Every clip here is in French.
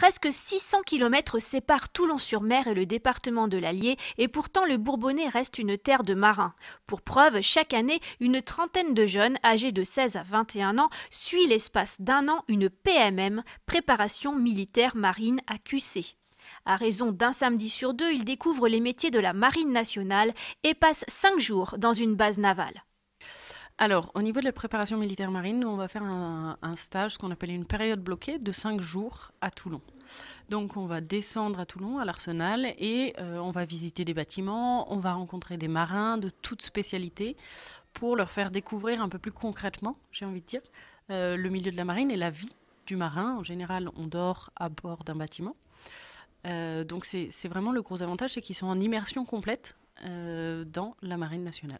Presque 600 km séparent Toulon-sur-Mer et le département de l'Allier, et pourtant le Bourbonnais reste une terre de marins. Pour preuve, chaque année, une trentaine de jeunes âgés de 16 à 21 ans suit l'espace d'un an une PMM, préparation militaire marine à QC. À raison d'un samedi sur deux, ils découvrent les métiers de la Marine nationale et passent cinq jours dans une base navale. Alors, au niveau de la préparation militaire marine, nous, on va faire un, stage, ce qu'on appelle une période bloquée, de 5 jours à Toulon. Donc, on va descendre à Toulon, à l'arsenal, et euh, on va visiter des bâtiments, on va rencontrer des marins de toutes spécialités pour leur faire découvrir un peu plus concrètement, j'ai envie de dire, euh, le milieu de la marine et la vie du marin. En général, on dort à bord d'un bâtiment. Euh, donc, c'est vraiment le gros avantage, c'est qu'ils sont en immersion complète dans la marine nationale.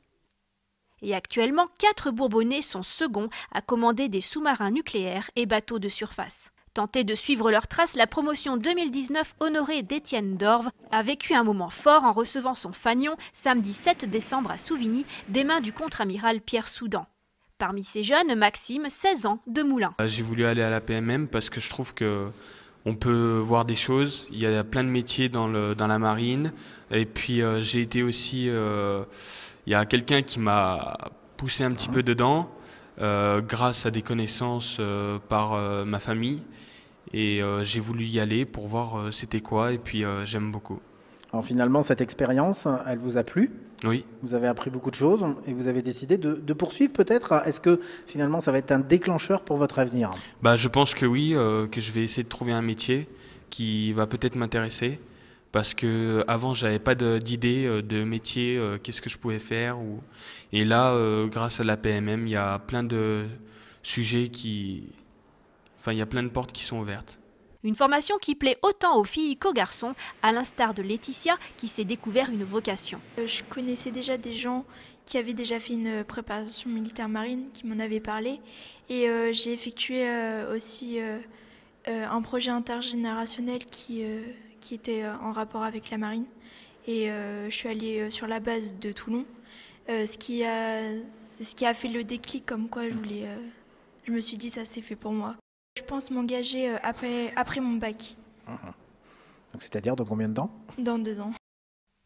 Et actuellement, quatre Bourbonnais sont seconds à commander des sous-marins nucléaires et bateaux de surface. Tenté de suivre leurs traces, la promotion 2019 honorée d'Étienne Dorve a vécu un moment fort en recevant son fanion samedi 7 décembre à Souvigny des mains du contre-amiral Pierre Soudan. Parmi ces jeunes, Maxime, 16 ans, de Moulins. Euh, j'ai voulu aller à la PMM parce que je trouve que on peut voir des choses. Il y a plein de métiers dans, la marine. Et puis euh, j'ai été aussi euh, il y a quelqu'un qui m'a poussé un petit peu dedans, euh, grâce à des connaissances euh, par euh, ma famille. Et j'ai voulu y aller pour voir c'était quoi, et puis j'aime beaucoup. Alors finalement, cette expérience, elle vous a plu Oui. Vous avez appris beaucoup de choses et vous avez décidé de, de poursuivre peut-être. Est-ce que finalement, ça va être un déclencheur pour votre avenir bah, Je pense que oui, que je vais essayer de trouver un métier qui va peut-être m'intéresser parce que avant j'avais pas d'idée euh, de métier, euh, qu'est-ce que je pouvais faire. Ou... Et là, euh, grâce à la PMM, il y a plein de sujets qui, enfin, il y a plein de portes qui sont ouvertes. Une formation qui plaît autant aux filles qu'aux garçons, à l'instar de Laetitia qui s'est découvert une vocation. Je connaissais déjà des gens qui avaient déjà fait une préparation militaire marine, qui m'en avaient parlé, et j'ai effectué aussi un projet intergénérationnel qui qui était euh, en rapport avec la marine. Et euh, je suis allée euh, sur la base de Toulon, ce qui a, c'est ce qui a fait le déclic comme quoi je voulais. je me suis dit ça c'est fait pour moi. Je pense m'engager après, après mon bac. c'est-à-dire dans combien de temps Dans deux ans.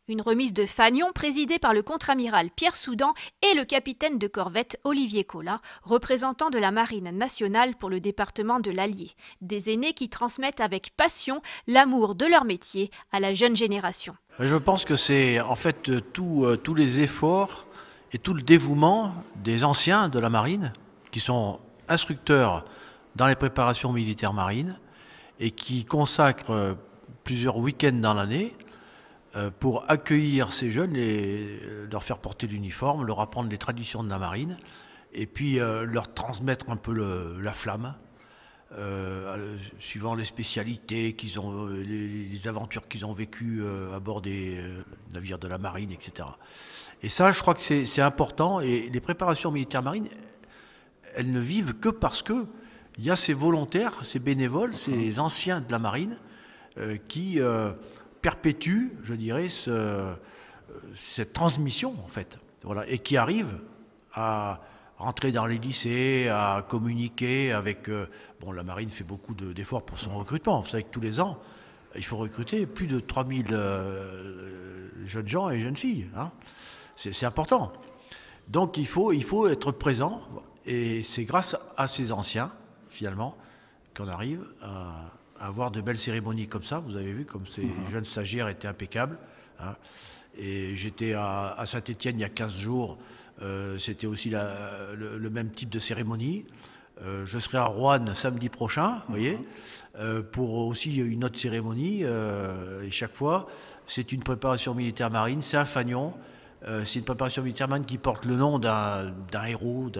Une remise de fanion présidée par le contre-amiral Pierre Soudan et le capitaine de corvette Olivier Collin, représentant de la Marine nationale pour le département de l'Allier. Des aînés qui transmettent avec passion l'amour de leur métier à la jeune génération. Je pense que c'est en fait euh, euh, tous les efforts et tout le dévouement des anciens de la Marine qui sont instructeurs dans les préparations militaires marines et qui consacrent euh, plusieurs week-ends dans l'année euh, pour accueillir ces jeunes et euh, leur faire porter l'uniforme, leur apprendre les traditions de la marine et puis euh, leur transmettre un peu la flamme. suivant les spécialités qu'ils ont, les, aventures qu'ils ont vécues à bord des navires de la marine, etc. Et ça, je crois que c'est important. Et les préparations militaires marines, elles ne vivent que parce que il y a ces volontaires, ces bénévoles, ces mmh. anciens de la marine qui perpétue, je dirais, cette transmission, en fait, voilà, et qui arrive à rentrer dans les lycées, à communiquer avec... Euh, bon, la marine fait beaucoup d'efforts pour son recrutement. Vous savez que tous les ans, il faut recruter plus de 3000 euh, jeunes gens et jeunes filles. Hein. C'est important. Donc il faut, il faut être présent, et c'est grâce à ces anciens, finalement, qu'on arrive à avoir de belles cérémonies comme ça. Vous avez vu comme ces mhm. jeunes stagiaires étaient impeccables. Hein. Et j'étais à, Saint-Étienne il y a 15 jours. Euh, c'était aussi le, même type de cérémonie. Euh, je serai à Rouen samedi prochain, vous voyez, mhm. euh, pour aussi une autre cérémonie. et chaque fois, c'est une préparation militaire marine, c'est un fanion. c'est une préparation militaire marine qui porte le nom d'un héros,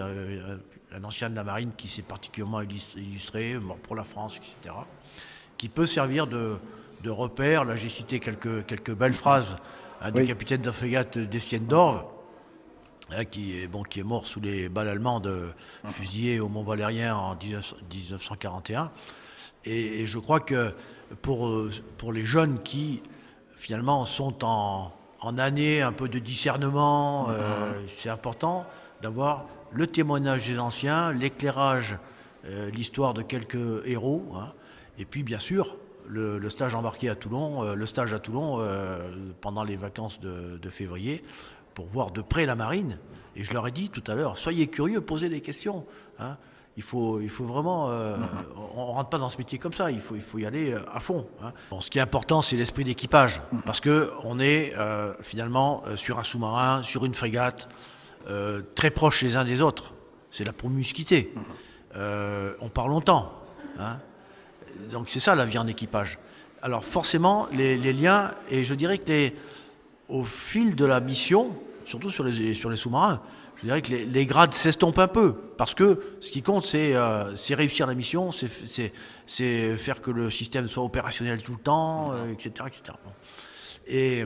un ancien de la marine qui s'est particulièrement illustré, mort pour la France, etc., qui peut servir de, repère. Là, j'ai cité quelques, belles phrases hein, du capitaine de frégate d'Essienne hein, qui, est, mort sous les balles allemandes, ah. fusillé au Mont-Valérien en 1941. Et, je crois que euh, pour, les jeunes qui, finalement, sont en, année un peu de discernement, ah. euh, c'est important d'avoir le témoignage des anciens, l'éclairage, euh, l'histoire de quelques héros, hein. et puis bien sûr le, stage embarqué à Toulon, euh, le stage à Toulon euh, pendant les vacances de, février pour voir de près la marine. Et je leur ai dit tout à l'heure, soyez curieux, posez des questions. Hein. Il faut, vraiment. Mm-hmm. on ne rentre pas dans ce métier comme ça, il faut, y aller à fond. Hein. ce qui est important, c'est l'esprit d'équipage, mm-hmm. parce qu'on est finalement sur un sous-marin, sur une frégate, euh, très proches les uns des autres. C'est la promiscuité. Mhm. Euh, on part longtemps. Hein. Donc c'est ça la vie en équipage. Alors forcément, les, liens, et je dirais que les, au fil de la mission, surtout sur les, sur les sous-marins, je dirais que les, grades s'estompent un peu, parce que ce qui compte, c'est euh, réussir la mission, c'est faire que le système soit opérationnel tout le temps, etc., mhm. etc. Et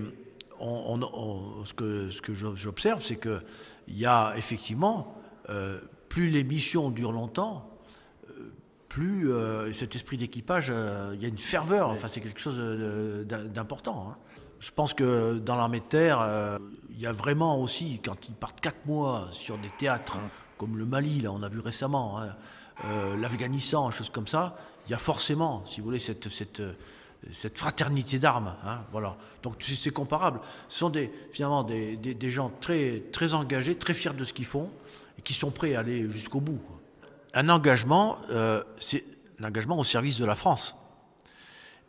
on, ce que, ce que j'observe, c'est que il y a effectivement, euh, plus les missions durent longtemps, euh, plus euh, cet esprit d'équipage, il y a une ferveur, enfin c'est quelque chose d'important. Hein. Je pense que dans l'armée de terre, il y a vraiment aussi, quand ils partent quatre mois sur des théâtres comme le Mali, là on a vu récemment, hein, l'Afghanistan, choses comme ça, il y a forcément, si vous voulez, cette cette fraternité d'armes. Hein, voilà. Donc c'est comparable. Ce sont des, finalement des, gens très, très engagés, très fiers de ce qu'ils font, et qui sont prêts à aller jusqu'au bout. Un engagement, euh, c'est l'engagement au service de la France.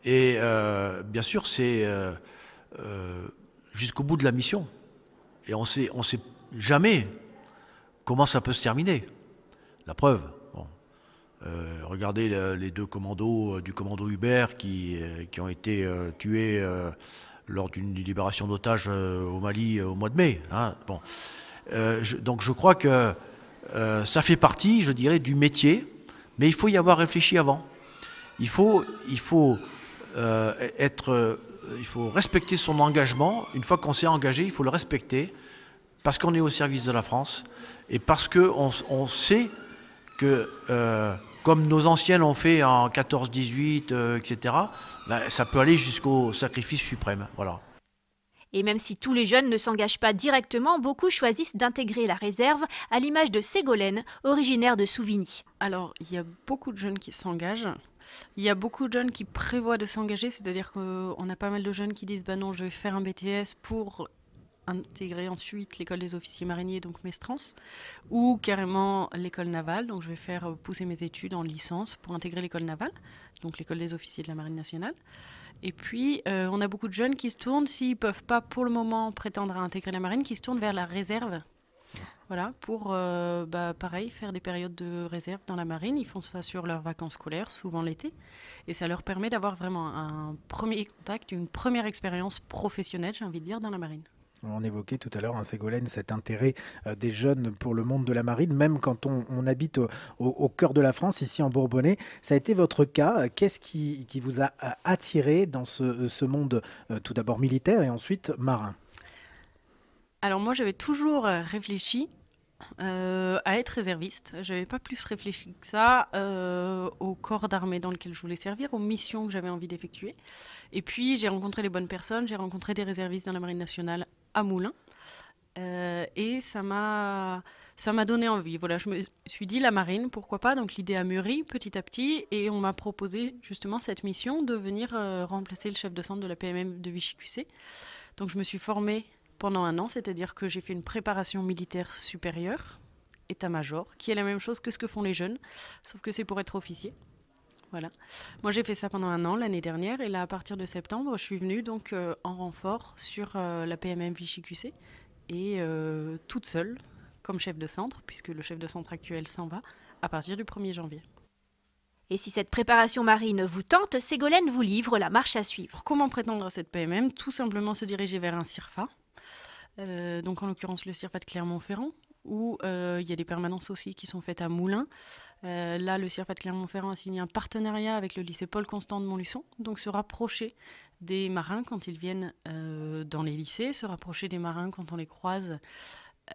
Et euh, bien sûr, c'est euh, jusqu'au bout de la mission. Et on sait, ne on sait jamais comment ça peut se terminer. La preuve, euh, regardez les deux commandos euh, du commando Hubert qui, euh, qui ont été tués lors d'une libération d'otages au Mali au mois de mai. Hein. Bon. donc je crois que ça fait partie, je dirais, du métier, mais il faut y avoir réfléchi avant. Il faut, il faut être il faut respecter son engagement. Une fois qu'on s'est engagé, il faut le respecter parce qu'on est au service de la France et parce qu'on on sait que comme nos anciens l'ont fait en 14-18, euh, etc., bah, ça peut aller jusqu'au sacrifice suprême. Voilà. Et même si tous les jeunes ne s'engagent pas directement, beaucoup choisissent d'intégrer la réserve, à l'image de Ségolène, originaire de Souvigny. Alors, il y a beaucoup de jeunes qui s'engagent. Il y a beaucoup de jeunes qui prévoient de s'engager, c'est-à-dire qu'on a pas mal de jeunes qui disent bah non, je vais faire un BTS pour intégrer ensuite l'école des officiers mariniers, donc Mestrans, ou carrément l'école navale. Donc je vais faire euh, pousser mes études en licence pour intégrer l'école navale, donc l'école des officiers de la Marine nationale. Et puis, euh, on a beaucoup de jeunes qui se tournent, s'ils ne peuvent pas pour le moment prétendre à intégrer la marine, qui se tournent vers la réserve. Voilà, pour, euh, bah, pareil, faire des périodes de réserve dans la marine. Ils font ça sur leurs vacances scolaires, souvent l'été. Et ça leur permet d'avoir vraiment un premier contact, une première expérience professionnelle, j'ai envie de dire, dans la marine. On évoquait tout à l'heure, hein, Ségolène, cet intérêt euh, des jeunes pour le monde de la marine, même quand on, habite au, cœur de la France, ici en Bourbonnais. Ça a été votre cas. Euh, qu'est-ce qui, vous a attiré dans ce, euh, monde, tout d'abord militaire et ensuite marin Alors moi, j'avais toujours réfléchi à être réserviste. Je n'avais pas plus réfléchi que ça au corps d'armée dans lequel je voulais servir, aux missions que j'avais envie d'effectuer. Et puis j'ai rencontré les bonnes personnes, j'ai rencontré des réservistes dans la marine nationale à Moulins. Euh, et ça m'a ça m'a donné envie. Voilà, je me suis dit la marine, pourquoi pas. Donc l'idée a mûri petit à petit et on m'a proposé justement cette mission de venir euh, remplacer le chef de centre de la PMM de Vichy-QC. Donc je me suis formée pendant un an, c'est-à-dire que j'ai fait une préparation militaire supérieure, état-major, qui est la même chose que ce que font les jeunes, sauf que c'est pour être officier. Voilà. Moi, j'ai fait ça pendant un an l'année dernière. Et là, à partir de septembre, je suis venue donc euh, en renfort sur euh, la PMM Vichy-QC et euh, toute seule comme chef de centre, puisque le chef de centre actuel s'en va à partir du 1er janvier. Et si cette préparation marine vous tente, Ségolène vous livre la marche à suivre. Comment prétendre à cette PMM Tout simplement se diriger vers un CIRFA, donc en l'occurrence le CIRFA de Clermont-Ferrand, où il y a des permanences aussi qui sont faites à Moulins. Euh, là, le de Clermont-Ferrand a signé un partenariat avec le lycée Paul Constant de Montluçon, donc se rapprocher des marins quand ils viennent euh, dans les lycées, se rapprocher des marins quand on les croise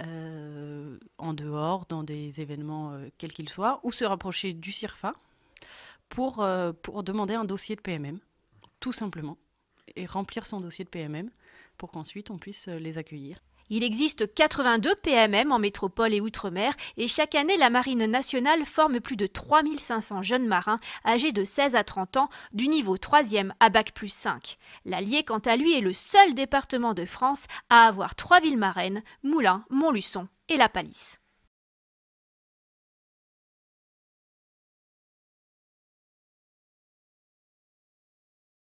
euh, en dehors, dans des événements quels qu'ils soient, ou se rapprocher du CIRFA pour demander un dossier de PMM, tout simplement, et remplir son dossier de PMM pour qu'ensuite on puisse les accueillir. Il existe 82 PMM en métropole et outre-mer et chaque année la Marine nationale forme plus de 3500 jeunes marins âgés de 16 à 30 ans du niveau 3e à bac plus 5. L'Allier quant à lui est le seul département de France à avoir trois villes marraines, Moulins, Montluçon et La Palisse.